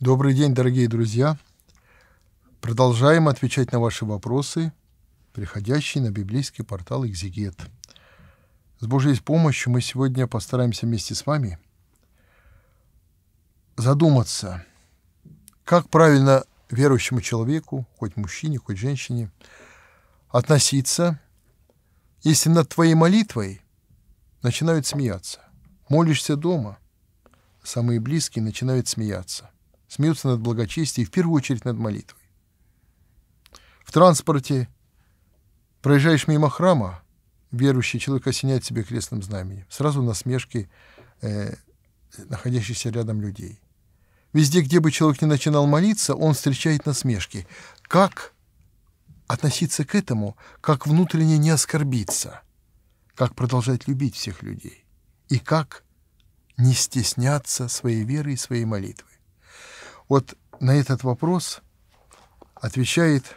Добрый день, дорогие друзья! Продолжаем отвечать на ваши вопросы, приходящие на библейский портал «Экзегет». С Божьей помощью мы сегодня постараемся вместе с вами задуматься, как правильно верующему человеку, хоть мужчине, хоть женщине, относиться, если над твоей молитвой начинают смеяться. Молишься дома, самые близкие начинают смеяться смеются над благочестием, в первую очередь над молитвой. В транспорте проезжаешь мимо храма, верующий человек осеняет себе крестным знаменем. Сразу насмешки э, находящихся рядом людей. Везде, где бы человек не начинал молиться, он встречает насмешки. Как относиться к этому, как внутренне не оскорбиться, как продолжать любить всех людей и как не стесняться своей веры и своей молитвы. Вот на этот вопрос отвечает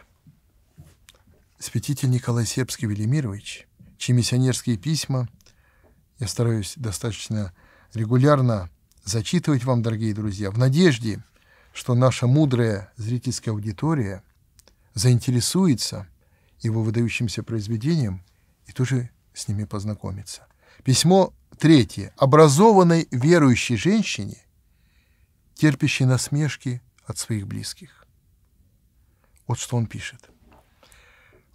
святитель Николай Сербский Велимирович, чьи миссионерские письма я стараюсь достаточно регулярно зачитывать вам, дорогие друзья, в надежде, что наша мудрая зрительская аудитория заинтересуется его выдающимся произведением и тоже с ними познакомится. Письмо третье. Образованной верующей женщине терпящий насмешки от своих близких. Вот что он пишет.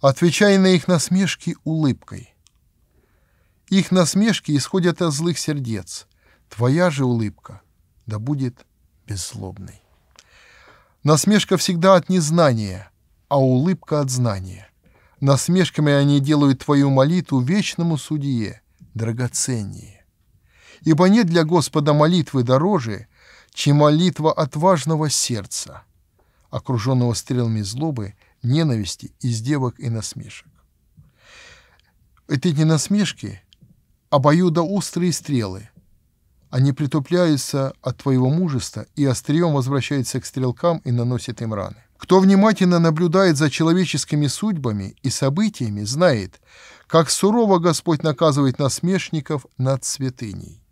«Отвечай на их насмешки улыбкой. Их насмешки исходят от злых сердец. Твоя же улыбка да будет беззлобной». Насмешка всегда от незнания, а улыбка от знания. Насмешками они делают твою молитву вечному судье, драгоценнее. Ибо нет для Господа молитвы дороже, чем молитва отважного сердца, окруженного стрелами злобы, ненависти, издевок и насмешек. Это не насмешки а — обоюдоострые стрелы. Они притупляются от твоего мужества и острием возвращаются к стрелкам и наносят им раны. Кто внимательно наблюдает за человеческими судьбами и событиями, знает, как сурово Господь наказывает насмешников над святыней.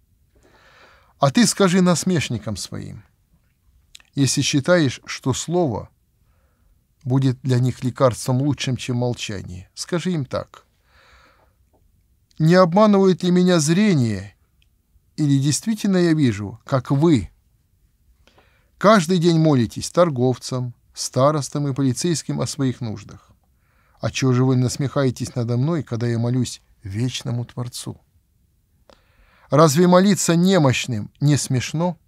А ты скажи насмешникам своим, если считаешь, что слово будет для них лекарством лучшим, чем молчание, скажи им так. Не обманывает ли меня зрение, или действительно я вижу, как вы каждый день молитесь торговцам, старостам и полицейским о своих нуждах? А чего же вы насмехаетесь надо мной, когда я молюсь вечному Творцу? Разве молиться немощным не смешно?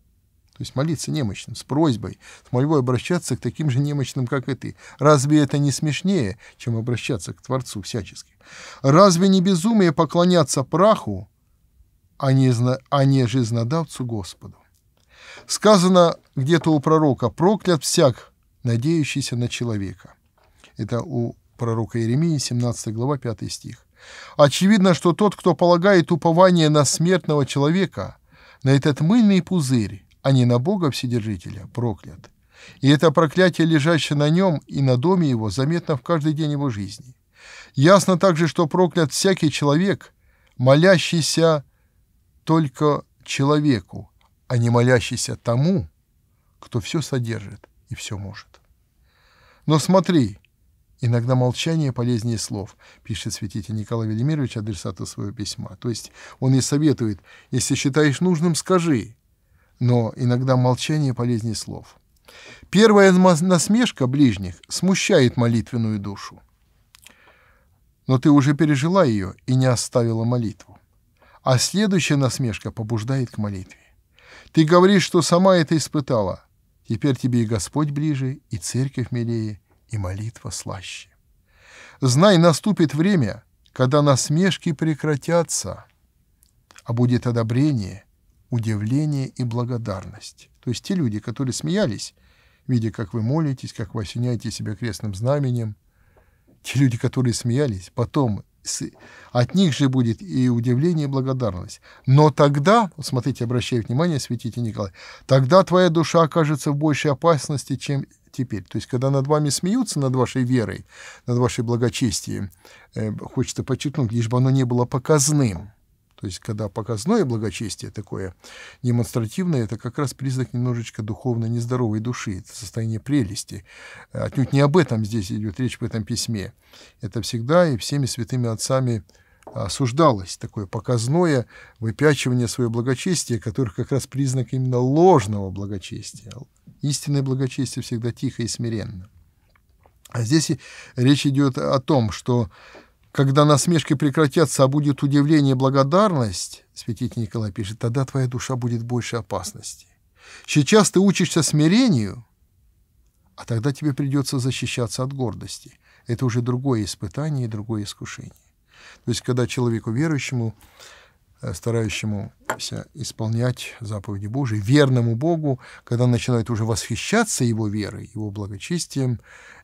То есть молиться немощным, с просьбой, с мольбой обращаться к таким же немощным, как и ты. Разве это не смешнее, чем обращаться к Творцу всячески? Разве не безумие поклоняться праху, а не, зна... а не жизнодавцу Господу? Сказано где-то у пророка «проклят всяк, надеющийся на человека». Это у пророка Иеремии, 17 глава, 5 стих. Очевидно, что тот, кто полагает упование на смертного человека, на этот мыльный пузырь, а не на Бога Вседержителя, проклят. И это проклятие, лежащее на нем и на доме его, заметно в каждый день его жизни. Ясно также, что проклят всякий человек, молящийся только человеку, а не молящийся тому, кто все содержит и все может. Но смотри, Иногда молчание полезнее слов, пишет святитель Николай Велимирович адресату своего письма. То есть он ей советует, если считаешь нужным, скажи. Но иногда молчание полезнее слов. Первая насмешка ближних смущает молитвенную душу. Но ты уже пережила ее и не оставила молитву. А следующая насмешка побуждает к молитве. Ты говоришь, что сама это испытала. Теперь тебе и Господь ближе, и церковь милее, и молитва слаще. Знай, наступит время, когда насмешки прекратятся, а будет одобрение, удивление и благодарность. То есть те люди, которые смеялись, видя, как вы молитесь, как вы осеняете себя крестным знаменем, те люди, которые смеялись, потом от них же будет и удивление, и благодарность. Но тогда, смотрите, обращаю внимание, святитель Николай, тогда твоя душа окажется в большей опасности, чем теперь. То есть, когда над вами смеются, над вашей верой, над вашей благочестием, э, хочется подчеркнуть, лишь бы оно не было показным. То есть, когда показное благочестие такое демонстративное, это как раз признак немножечко духовно нездоровой души, это состояние прелести. Отнюдь не об этом здесь идет речь в этом письме. Это всегда и всеми святыми отцами осуждалось такое показное выпячивание своего благочестия, которых как раз признак именно ложного благочестия. Истинное благочестие всегда тихо и смиренно. А здесь речь идет о том, что когда насмешки прекратятся, а будет удивление и благодарность, святитель Николай пишет, тогда твоя душа будет больше опасности. Сейчас ты учишься смирению, а тогда тебе придется защищаться от гордости. Это уже другое испытание и другое искушение. То есть, когда человеку верующему, э, старающемуся исполнять заповеди Божии, верному Богу, когда начинает уже восхищаться его верой, его благочестием,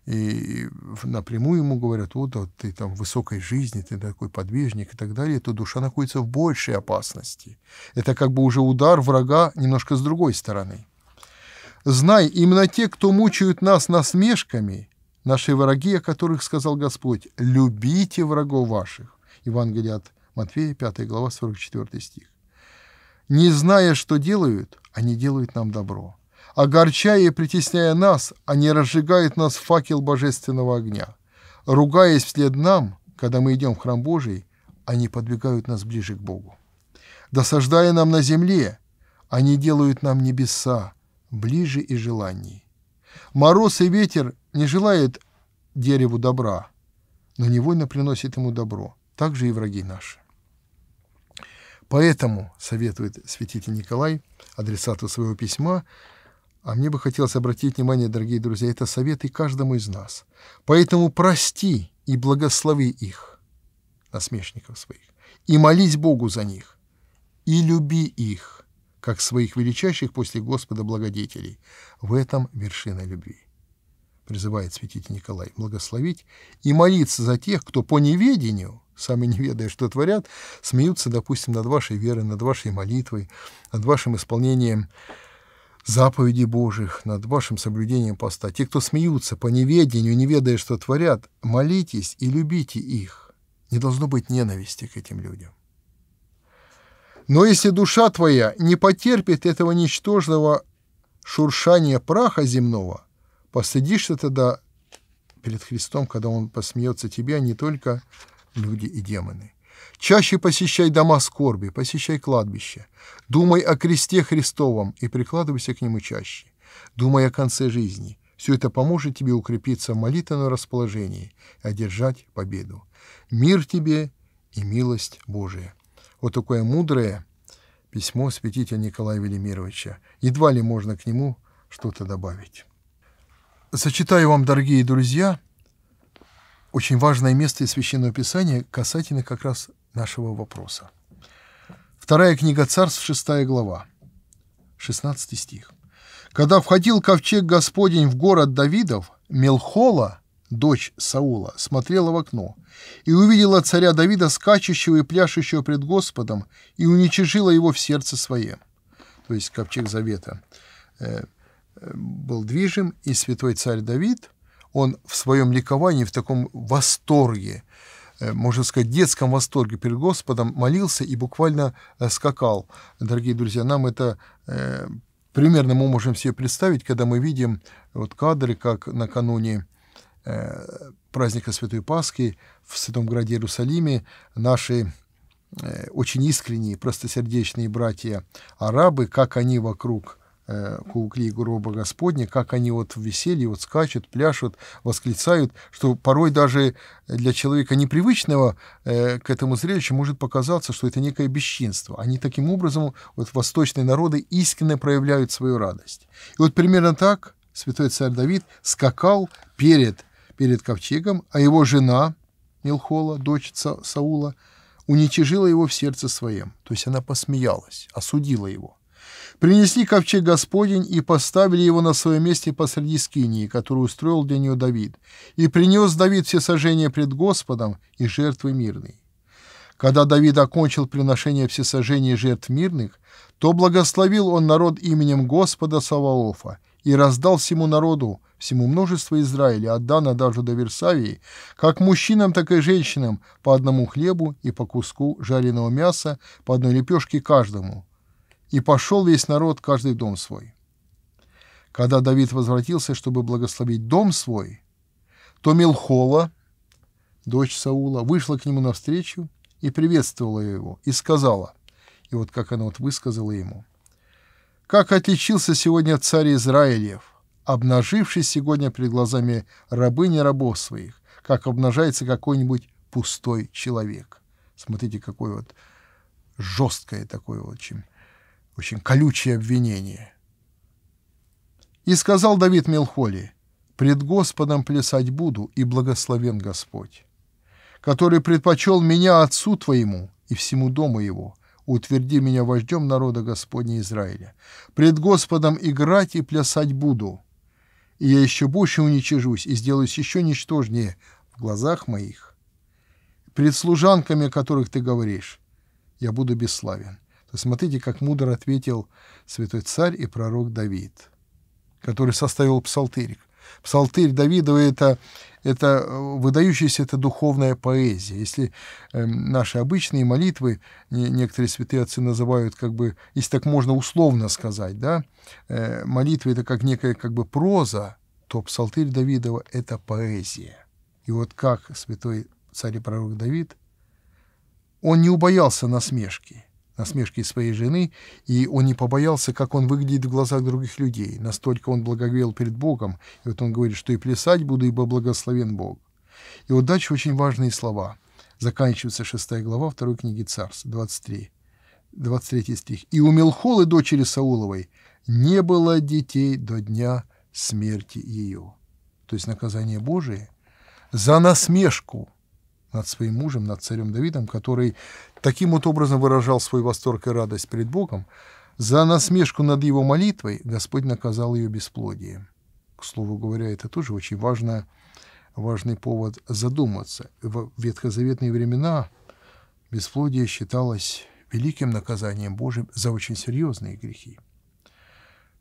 и напрямую ему говорят, вот, вот ты там в высокой жизни, ты такой подвижник и так далее, то душа находится в большей опасности. Это как бы уже удар врага немножко с другой стороны. Знай, именно те, кто мучают нас насмешками – наши враги, о которых сказал Господь, любите врагов ваших. Евангелие от Матфея, 5 глава, 44 стих. Не зная, что делают, они делают нам добро. Огорчая и притесняя нас, они разжигают нас в факел божественного огня. Ругаясь вслед нам, когда мы идем в храм Божий, они подвигают нас ближе к Богу. Досаждая нам на земле, они делают нам небеса ближе и желаний. Мороз и ветер не желает дереву добра, но невольно приносит ему добро. Так же и враги наши. Поэтому, советует святитель Николай, адресату своего письма, а мне бы хотелось обратить внимание, дорогие друзья, это советы каждому из нас. Поэтому прости и благослови их, насмешников своих, и молись Богу за них, и люби их, как своих величайших после Господа благодетелей. В этом вершина любви призывает святитель Николай, благословить и молиться за тех, кто по неведению, сами не ведая, что творят, смеются, допустим, над вашей верой, над вашей молитвой, над вашим исполнением заповедей Божьих, над вашим соблюдением поста. Те, кто смеются по неведению, не ведая, что творят, молитесь и любите их. Не должно быть ненависти к этим людям. Но если душа твоя не потерпит этого ничтожного шуршания праха земного – Постыдишься тогда перед Христом, когда Он посмеется тебе, а не только люди и демоны. Чаще посещай дома скорби, посещай кладбище. Думай о кресте Христовом и прикладывайся к нему чаще. Думай о конце жизни. Все это поможет тебе укрепиться в молитвенном расположении и одержать победу. Мир тебе и милость Божия. Вот такое мудрое письмо святителя Николая Велимировича. Едва ли можно к нему что-то добавить зачитаю вам, дорогие друзья, очень важное место из Священного Писания касательно как раз нашего вопроса. Вторая книга Царств, 6 глава, 16 стих. «Когда входил ковчег Господень в город Давидов, Мелхола, дочь Саула, смотрела в окно и увидела царя Давида, скачущего и пляшущего пред Господом, и уничижила его в сердце своем». То есть ковчег Завета э, – был движим, и святой царь Давид, он в своем ликовании, в таком восторге, э, можно сказать, детском восторге перед Господом молился и буквально э, скакал. Дорогие друзья, нам это э, примерно мы можем себе представить, когда мы видим вот кадры, как накануне праздника Святой Пасхи в Святом Граде Иерусалиме наши очень искренние, простосердечные братья арабы, как они вокруг Э, кукли гроба Господня, как они вот в веселье вот скачут, пляшут, восклицают, что порой даже для человека непривычного э, к этому зрелищу может показаться, что это некое бесчинство. Они таким образом, вот восточные народы искренне проявляют свою радость. И вот примерно так святой царь Давид скакал перед, перед ковчегом, а его жена Милхола, дочь Са Саула, уничижила его в сердце своем. То есть она посмеялась, осудила его принесли ковчег Господень и поставили его на своем месте посреди скинии, которую устроил для нее Давид, и принес Давид все сожжения пред Господом и жертвы мирные. Когда Давид окончил приношение всесожжения жертв мирных, то благословил он народ именем Господа Саваофа и раздал всему народу, всему множеству Израиля, отдано даже до Версавии, как мужчинам, так и женщинам, по одному хлебу и по куску жареного мяса, по одной лепешке каждому, и пошел весь народ, каждый в дом свой. Когда Давид возвратился, чтобы благословить дом свой, то Милхола, дочь Саула, вышла к нему навстречу и приветствовала его, и сказала, и вот как она вот высказала ему, «Как отличился сегодня царь Израилев, обнаживший сегодня перед глазами рабыни рабов своих, как обнажается какой-нибудь пустой человек». Смотрите, какой вот жесткое такое очень очень колючие обвинения. И сказал Давид Мелхоли: «Пред Господом плясать буду, и благословен Господь, который предпочел меня отцу твоему и всему дому его, утверди меня вождем народа Господня Израиля. Пред Господом играть и плясать буду, и я еще больше уничижусь и сделаюсь еще ничтожнее в глазах моих. Пред служанками, о которых ты говоришь, я буду бесславен» то смотрите, как мудро ответил святой царь и пророк Давид, который составил псалтырик. Псалтырь Давидова — это, это э, выдающаяся это духовная поэзия. Если э, наши обычные молитвы, не, некоторые святые отцы называют, как бы, если так можно условно сказать, да, э, молитвы — это как некая как бы проза, то псалтырь Давидова — это поэзия. И вот как святой царь и пророк Давид, он не убоялся насмешки — насмешки своей жены, и он не побоялся, как он выглядит в глазах других людей. Настолько он благоговел перед Богом. И вот он говорит, что и плясать буду, ибо благословен Бог. И вот дальше очень важные слова. Заканчивается 6 глава 2 книги Царств, 23, 23 стих. «И у Мелхолы, дочери Сауловой, не было детей до дня смерти ее». То есть наказание Божие за насмешку – над своим мужем, над царем Давидом, который таким вот образом выражал свой восторг и радость перед Богом, за насмешку над его молитвой Господь наказал ее бесплодием. К слову говоря, это тоже очень важно, важный повод задуматься. В ветхозаветные времена бесплодие считалось великим наказанием Божьим за очень серьезные грехи.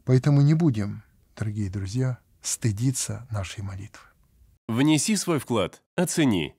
Поэтому не будем, дорогие друзья, стыдиться нашей молитвы. Внеси свой вклад, оцени –